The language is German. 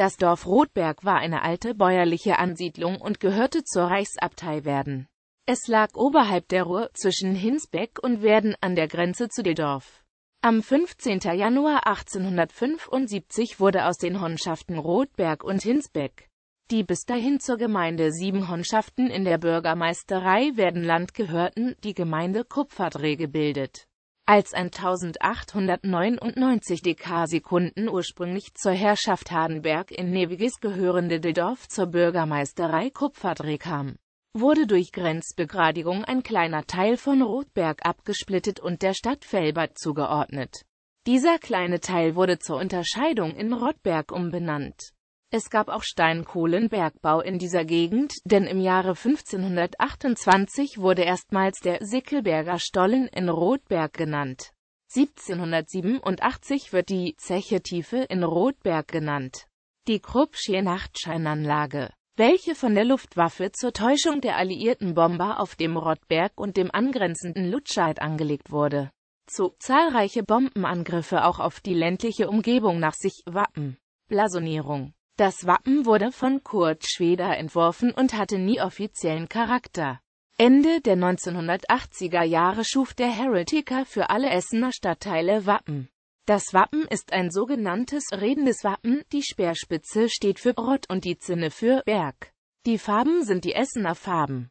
Das Dorf Rotberg war eine alte bäuerliche Ansiedlung und gehörte zur Reichsabtei Werden. Es lag oberhalb der Ruhr zwischen Hinsbeck und Werden an der Grenze zu Dildorf. Am 15. Januar 1875 wurde aus den Honschaften Rotberg und Hinsbeck, die bis dahin zur Gemeinde Sieben Honschaften in der Bürgermeisterei Werdenland gehörten, die Gemeinde Kupferdreh gebildet als 1899 Dekarsekunden ursprünglich zur Herrschaft Hardenberg in Neviges gehörende Dildorf zur Bürgermeisterei Kupferdreh kam, wurde durch Grenzbegradigung ein kleiner Teil von Rotberg abgesplittet und der Stadt Velbert zugeordnet. Dieser kleine Teil wurde zur Unterscheidung in Rottberg umbenannt es gab auch Steinkohlenbergbau in dieser Gegend, denn im Jahre 1528 wurde erstmals der Sickelberger Stollen in Rotberg genannt. 1787 wird die Zeche-Tiefe in Rotberg genannt. Die Kruppsche Nachtscheinanlage, welche von der Luftwaffe zur Täuschung der alliierten Bomber auf dem Rottberg und dem angrenzenden Lutscheid angelegt wurde, zog zahlreiche Bombenangriffe auch auf die ländliche Umgebung nach sich. Wappen Blasonierung das Wappen wurde von Kurt Schweder entworfen und hatte nie offiziellen Charakter. Ende der 1980er Jahre schuf der Heretiker für alle Essener Stadtteile Wappen. Das Wappen ist ein sogenanntes redendes Wappen, die Speerspitze steht für Rott und die Zinne für Berg. Die Farben sind die Essener Farben.